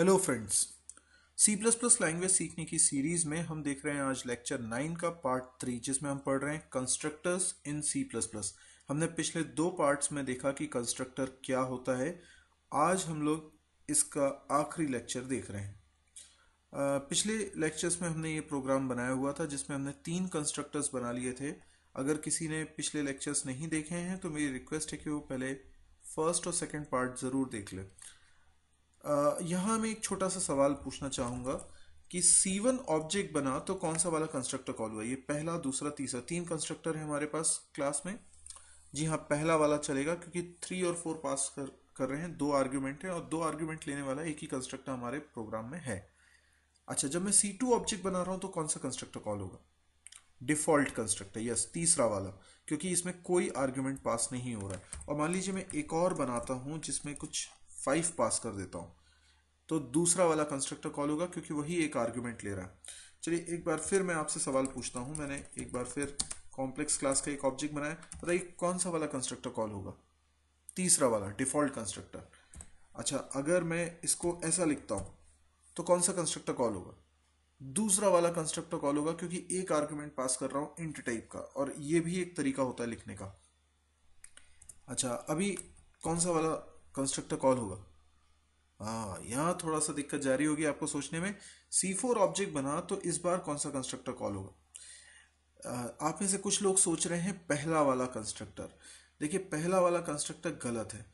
hello friends C plus plus language सीखने की series में हम देख रहे हैं आज लेक्चर नाइन का पार्ट थ्री जिसमें हम पढ़ रहे हैं constructors in C plus plus हमने पिछले दो पार्ट्स में देखा कि कंस्ट्रक्टर क्या होता है आज हम लोग इसका आखिरी लेक्चर देख रहे हैं पिछले लेक्चर्स में हमने ये प्रोग्राम बनाया हुआ था जिसमें हमने तीन कंस्ट्रक्टर्स बना लिए थे अगर किसी ने पिछले लेक्चर्स नहीं देखे हैं तो मेरी रिक्वेस्ट है कि वो पहले फर्स्ट और सेकेंड पार्ट ज़रूर देख लें यहाँ मैं एक छोटा सा सवाल पूछना चाहूँगा कि C1 ऑब्जेक्ट बना तो कौन सा वाला कंस्ट्रक्टर कॉल हुआ ये पहला दूसरा तीसरा तीन कंस्ट्रक्टर है हमारे पास क्लास में जी हाँ पहला वाला चलेगा क्योंकि थ्री और फोर पास कर कर रहे हैं दो आर्ग्यूमेंट है और दो आर्ग्यूमेंट लेने वाला एक ही कंस्ट्रक्टर हमारे प्रोग्राम में है अच्छा जब मैं सी टू ऑब्जेक्ट बना रहा हूँ तो कौन सा कंस्ट्रक्टर कॉल होगा डिफॉल्ट कंस्ट्रक्टर यस तीसरा वाला क्योंकि इसमें कोई आर्ग्यूमेंट पास नहीं हो रहा है और मान लीजिए मैं एक और बनाता हूँ जिसमें कुछ फाइव पास कर देता हूँ तो दूसरा वाला कंस्ट्रक्टर कॉल होगा क्योंकि वही एक आर्ग्यूमेंट ले रहा है चलिए एक बार फिर मैं आपसे सवाल पूछता हूँ मैंने एक बार फिर कॉम्प्लेक्स क्लास का एक ऑब्जेक्ट बनाया बताइए कौन सा वाला कंस्ट्रक्टर कॉल होगा तीसरा वाला डिफॉल्ट कंस्ट्रक्टर अच्छा अगर मैं इसको ऐसा लिखता हूँ तो कौन सा कंस्ट्रक्टर कॉल होगा दूसरा वाला कंस्ट्रक्टर कॉल होगा क्योंकि एक आर्ग्यूमेंट पास कर रहा हूँ इंट टाइप का और ये भी एक तरीका होता है लिखने का अच्छा अभी कौन सा वाला कंस्ट्रक्टर कॉल होगा हाँ यहाँ थोड़ा सा दिक्कत जारी होगी आपको सोचने में सी फोर ऑब्जेक्ट बना तो इस बार कौन सा कंस्ट्रक्टर कॉल होगा आप में से कुछ लोग सोच रहे हैं पहला वाला कंस्ट्रक्टर देखिए पहला वाला कंस्ट्रक्टर गलत है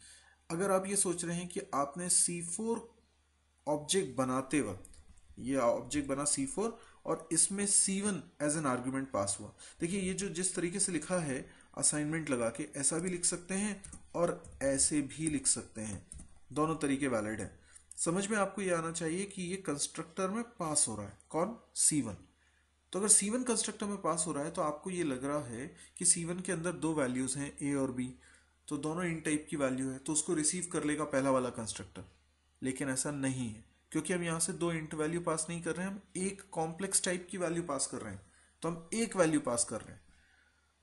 अगर आप ये सोच रहे हैं कि आपने सी फोर ऑब्जेक्ट बनाते वक्त ये ऑब्जेक्ट बना सी फोर और इसमें C one as an argument pass हुआ देखिए ये जो जिस तरीके से लिखा है असाइनमेंट लगा के ऐसा भी लिख सकते हैं और ऐसे भी लिख सकते हैं दोनों तरीके वैलिड हैं समझ में आपको ये आना चाहिए कि ये कंस्ट्रक्टर में पास हो रहा है कौन सी वन तो अगर सी वन कंस्ट्रक्टर में पास हो रहा है तो आपको ये लग रहा है कि सी वन के अंदर दो वैल्यूज हैं ए और बी तो दोनों इन टाइप की वैल्यू है तो उसको रिसीव कर लेगा पहला वाला कंस्ट्रक्टर लेकिन ऐसा नहीं है क्योंकि हम यहाँ से दो इंट वैल्यू पास नहीं कर रहे हैं हम एक कॉम्प्लेक्स टाइप की वैल्यू पास कर रहे हैं तो हम एक वैल्यू पास कर रहे हैं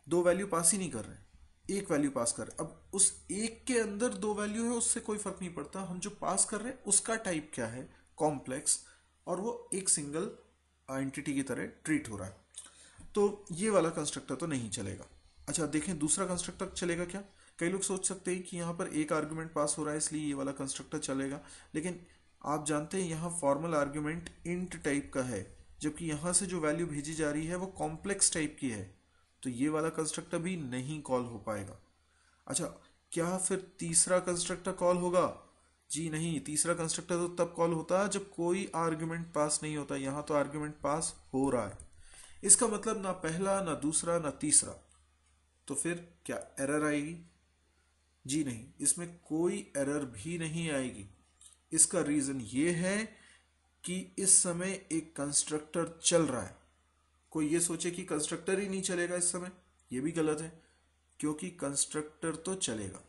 दो वैल्यू पास ही नहीं कर रहे एक वैल्यू पास कर रहे अब उस एक के अंदर दो वैल्यू है उससे कोई फर्क नहीं पड़ता हम जो पास कर रहे हैं उसका टाइप क्या है कॉम्प्लेक्स और वो एक सिंगल आइडेंटिटी की तरह ट्रीट हो रहा है तो ये वाला कंस्ट्रक्टर तो नहीं चलेगा अच्छा देखें दूसरा कंस्ट्रक्टर चलेगा क्या कई लोग सोच सकते हैं कि यहाँ पर एक आर्ग्यूमेंट पास हो रहा है इसलिए ये वाला कंस्ट्रक्टर चलेगा लेकिन आप जानते हैं यहाँ फॉर्मल आर्ग्यूमेंट इंट टाइप का है जबकि यहाँ से जो वैल्यू भेजी जा रही है वो कॉम्प्लेक्स टाइप की है तो ये वाला कंस्ट्रक्टर भी नहीं कॉल हो पाएगा अच्छा क्या फिर तीसरा कंस्ट्रक्टर कॉल होगा जी नहीं तीसरा कंस्ट्रक्टर तो तब कॉल होता है जब कोई आर्ग्यूमेंट पास नहीं होता यहाँ तो आर्ग्यूमेंट पास हो रहा है इसका मतलब ना पहला ना दूसरा ना तीसरा तो फिर क्या एरर आएगी जी नहीं इसमें कोई एरर भी नहीं आएगी इसका रीज़न ये है कि इस समय एक कंस्ट्रक्टर चल रहा है कोई ये सोचे कि कंस्ट्रक्टर ही नहीं चलेगा इस समय ये भी गलत है क्योंकि कंस्ट्रक्टर तो चलेगा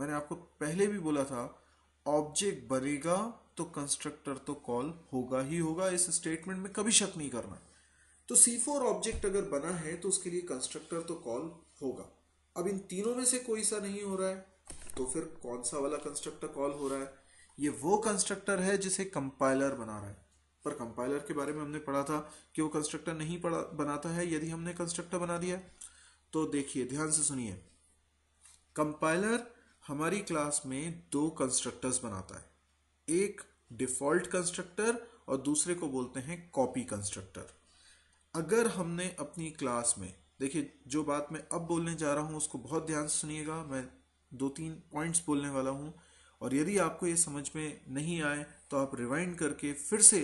मैंने आपको पहले भी बोला था ऑब्जेक्ट बनेगा तो कंस्ट्रक्टर तो कॉल होगा ही होगा इस स्टेटमेंट में कभी शक नहीं करना तो सी फोर ऑब्जेक्ट अगर बना है तो उसके लिए कंस्ट्रक्टर तो कॉल होगा अब इन तीनों में से कोई सा नहीं हो रहा है तो फिर कौन सा वाला कंस्ट्रक्टर कॉल हो रहा है ये वो कंस्ट्रक्टर है जिसे कंपाइलर बना रहा है पर कंपाइलर के बारे में हमने पढ़ा था कि वो कंस्ट्रक्टर नहीं पढ़ा बनाता है यदि हमने कंस्ट्रक्टर बना दिया तो देखिए ध्यान से सुनिए कंपाइलर हमारी क्लास में दो कंस्ट्रक्टर्स बनाता है एक डिफॉल्ट कंस्ट्रक्टर और दूसरे को बोलते हैं कॉपी कंस्ट्रक्टर अगर हमने अपनी क्लास में देखिए जो बात मैं अब बोलने जा रहा हूँ उसको बहुत ध्यान से सुनिएगा मैं दो तीन पॉइंट्स बोलने वाला हूँ और यदि आपको ये समझ में नहीं आए तो आप रिवाइंड करके फिर से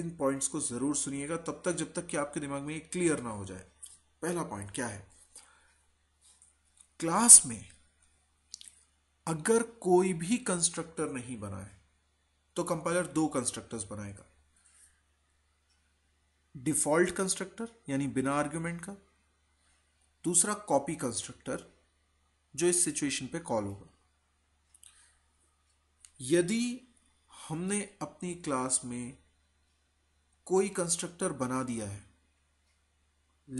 इन पॉइंट्स को जरूर सुनिएगा तब तक जब तक कि आपके दिमाग में ये क्लियर ना हो जाए पहला पॉइंट क्या है क्लास में अगर कोई भी कंस्ट्रक्टर नहीं बनाए तो कंपाइलर दो कंस्ट्रक्टर्स बनाएगा डिफॉल्ट कंस्ट्रक्टर यानी बिना आर्ग्यूमेंट का दूसरा कॉपी कंस्ट्रक्टर जो इस सिचुएशन पे कॉल होगा यदि हमने अपनी क्लास में कोई कंस्ट्रक्टर बना दिया है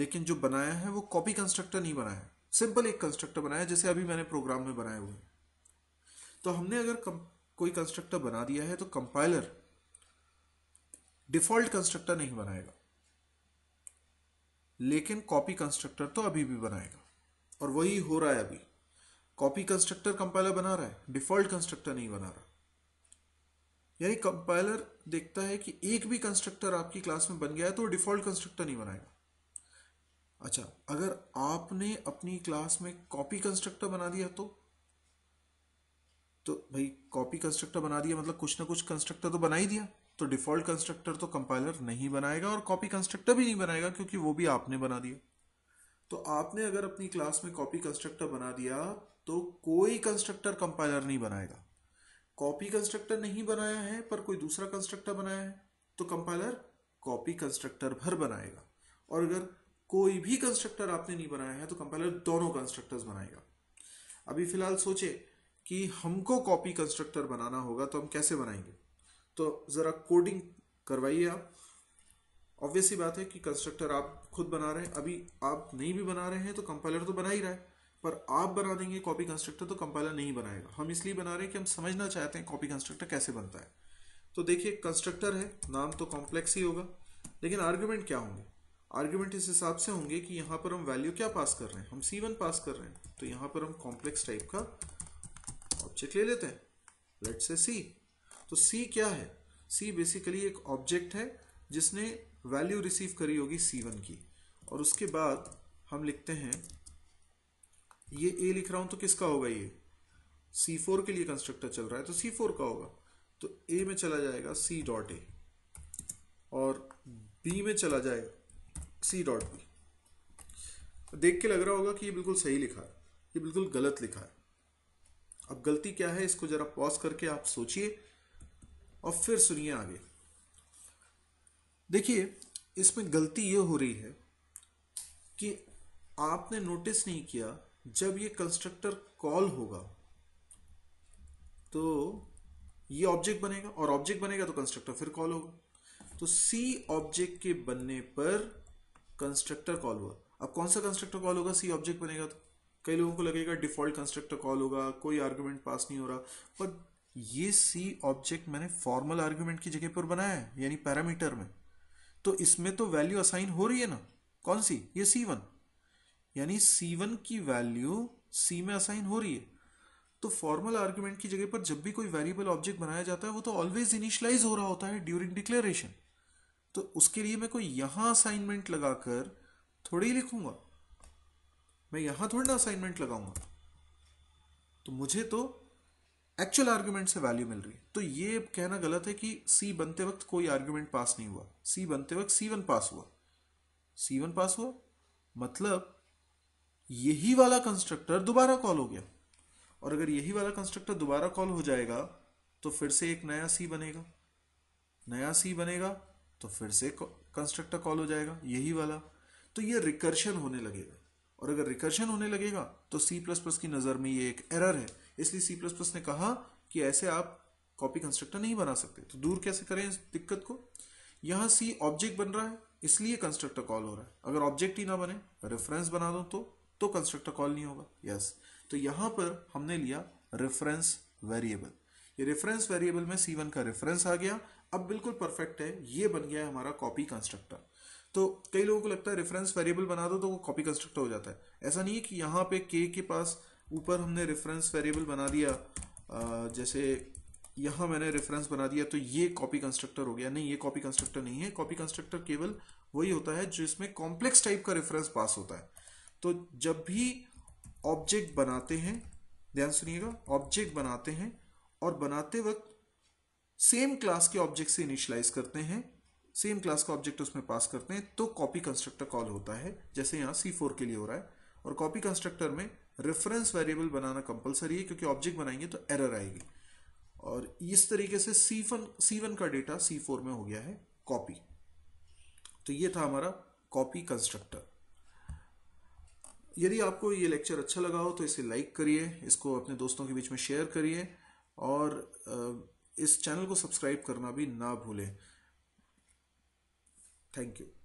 लेकिन जो बनाया है वो कॉपी कंस्ट्रक्टर नहीं बनाया है सिंपल एक कंस्ट्रक्टर बनाया जैसे अभी मैंने प्रोग्राम में बनाए हुए तो हमने अगर कोई कंस्ट्रक्टर बना दिया है तो कंपाइलर डिफॉल्ट कंस्ट्रक्टर नहीं बनाएगा लेकिन कॉपी कंस्ट्रक्टर तो अभी भी बनाएगा और वही हो रहा है अभी कॉपी कंस्ट्रक्टर कंपाइलर बना रहा है डिफॉल्ट कंस्ट्रक्टर नहीं बना रहा यानी कंपाइलर देखता है कि एक भी कंस्ट्रक्टर आपकी क्लास में बन गया है तो डिफॉल्ट कंस्ट्रक्टर नहीं बनाएगा अच्छा अगर आपने अपनी क्लास में कॉपी कंस्ट्रक्टर बना दिया तो तो भाई कॉपी कंस्ट्रक्टर बना दिया मतलब कुछ ना कुछ कंस्ट्रक्टर तो बना ही दिया तो डिफॉल्ट कंस्ट्रक्टर तो कंपाइलर नहीं बनाएगा और कॉपी कंस्ट्रक्टर भी नहीं बनाएगा क्योंकि वो भी आपने बना दिया तो आपने अगर अपनी क्लास में कॉपी कंस्ट्रक्टर बना दिया तो कोई कंस्ट्रक्टर कंपाइलर नहीं बनाएगा कॉपी कंस्ट्रक्टर नहीं बनाया है पर कोई दूसरा कंस्ट्रक्टर बनाया है तो कंपाइलर कॉपी कंस्ट्रक्टर भर बनाएगा और अगर कोई भी कंस्ट्रक्टर आपने नहीं बनाया है तो कंपाइलर दोनों कंस्ट्रक्टर्स बनाएगा अभी फिलहाल सोचे कि हमको कॉपी कंस्ट्रक्टर बनाना होगा तो हम कैसे बनाएंगे तो ज़रा कोडिंग करवाइए आप ऑब्वियसली बात है कि कंस्ट्रक्टर आप खुद बना रहे हैं अभी आप नहीं भी बना रहे हैं तो कंपाइलर तो बना ही रहा है पर आप बना देंगे कॉपी कंस्ट्रक्टर तो कंपाइलर नहीं बनाएगा हम इसलिए बना रहे हैं कि हम समझना चाहते हैं कॉपी कंस्ट्रक्टर कैसे बनता है तो देखिए कंस्ट्रक्टर है नाम तो कॉम्प्लेक्स ही होगा लेकिन आर्ग्यूमेंट क्या होंगे आर्ग्यूमेंट इस हिसाब से होंगे कि यहाँ पर हम वैल्यू क्या पास कर रहे हैं हम सी वन पास कर रहे हैं तो यहाँ पर हम कॉम्प्लेक्स टाइप का ऑब्जेक्ट ले लेते हैं लेट से सी तो सी क्या है सी बेसिकली एक ऑब्जेक्ट है जिसने वैल्यू रिसीव करी होगी सी वन की और उसके बाद हम लिखते हैं ये ए लिख रहा हूं तो किसका होगा ये सी फोर के लिए कंस्ट्रक्टर चल रहा है तो सी फोर का होगा तो ए में चला जाएगा सी डॉट ए और बी में चला जाएगा सी डॉट बी देख के लग रहा होगा कि ये बिल्कुल सही लिखा है ये बिल्कुल गलत लिखा है अब गलती क्या है इसको जरा पॉज करके आप सोचिए और फिर सुनिए आगे देखिए इसमें गलती ये हो रही है कि आपने नोटिस नहीं किया जब ये कंस्ट्रक्टर कॉल होगा तो ये ऑब्जेक्ट बनेगा और ऑब्जेक्ट बनेगा तो कंस्ट्रक्टर फिर कॉल होगा तो सी ऑब्जेक्ट के बनने पर कंस्ट्रक्टर कॉल हुआ अब कौन सा कंस्ट्रक्टर कॉल होगा सी ऑब्जेक्ट बनेगा तो कई लोगों को लगेगा डिफॉल्ट कंस्ट्रक्टर कॉल होगा कोई आर्ग्यूमेंट पास नहीं हो रहा पर ये सी ऑब्जेक्ट मैंने फॉर्मल आर्ग्यूमेंट की जगह पर बनाया है यानी पैरामीटर में तो इसमें तो वैल्यू असाइन हो रही है ना कौन सी ये सी वन यानी वन की वैल्यू सी में असाइन हो रही है तो फॉर्मल आर्ग्यूमेंट की जगह पर जब भी कोई वेरिएबल ऑब्जेक्ट बनाया जाता है वो तो ऑलवेज इनिशलाइज हो रहा होता है ड्यूरिंग डिक्लेरेशन तो उसके लिए मैं कोई यहां असाइनमेंट लगाकर थोड़ी ही लिखूंगा मैं यहां थोड़ी ना असाइनमेंट लगाऊंगा तो मुझे तो एक्चुअल आर्ग्यूमेंट से वैल्यू मिल रही है तो ये कहना गलत है कि सी बनते वक्त कोई आर्ग्यूमेंट पास नहीं हुआ सी बनते वक्त सी वन पास हुआ सी वन पास हुआ मतलब यही वाला कंस्ट्रक्टर दोबारा कॉल हो गया और अगर यही वाला कंस्ट्रक्टर दोबारा कॉल हो जाएगा तो फिर से एक नया सी बनेगा नया सी बनेगा तो फिर से कंस्ट्रक्टर कॉल हो जाएगा यही वाला तो ये रिकर्शन होने लगेगा और अगर रिकर्शन होने लगेगा तो सी प्लस प्लस की नज़र में ये एक एरर है इसलिए सी प्लस प्लस ने कहा कि ऐसे आप कॉपी कंस्ट्रक्टर नहीं बना सकते तो दूर कैसे करें इस दिक्कत को यहां सी ऑब्जेक्ट बन रहा है इसलिए कंस्ट्रक्टर कॉल हो रहा है अगर ऑब्जेक्ट ही ना बने रेफरेंस बना दो तो तो कंस्ट्रक्टर कॉल नहीं होगा यस तो यहां पर हमने लिया रेफरेंस वेरिएबल ये रेफरेंस वेरिएबल में सी वन का रेफरेंस आ गया अब बिल्कुल परफेक्ट है ये बन गया है हमारा कॉपी कंस्ट्रक्टर तो कई लोगों को लगता है रेफरेंस वेरिएबल बना दो तो वो कॉपी कंस्ट्रक्टर हो जाता है ऐसा नहीं है कि यहाँ पे के के पास ऊपर हमने रेफरेंस वेरिएबल बना दिया जैसे यहाँ मैंने रेफरेंस बना दिया तो ये कॉपी कंस्ट्रक्टर हो गया नहीं ये कॉपी कंस्ट्रक्टर नहीं है कॉपी कंस्ट्रक्टर केवल वही होता है जिसमें कॉम्प्लेक्स टाइप का रेफरेंस पास होता है तो जब भी ऑब्जेक्ट बनाते हैं ध्यान सुनिएगा ऑब्जेक्ट बनाते हैं और बनाते वक्त सेम क्लास के ऑब्जेक्ट से इनिशलाइज करते हैं सेम क्लास का ऑब्जेक्ट उसमें पास करते हैं तो कॉपी कंस्ट्रक्टर कॉल होता है जैसे यहाँ सी फोर के लिए हो रहा है और कॉपी कंस्ट्रक्टर में रेफरेंस वेरिएबल बनाना कंपलसरी है क्योंकि ऑब्जेक्ट बनाएंगे तो एरर आएगी और इस तरीके से सी वन सी वन का डेटा सी फोर में हो गया है कॉपी तो ये था हमारा कॉपी कंस्ट्रक्टर यदि आपको ये लेक्चर अच्छा लगा हो तो इसे लाइक करिए इसको अपने दोस्तों के बीच में शेयर करिए और इस चैनल को सब्सक्राइब करना भी ना भूलें थैंक यू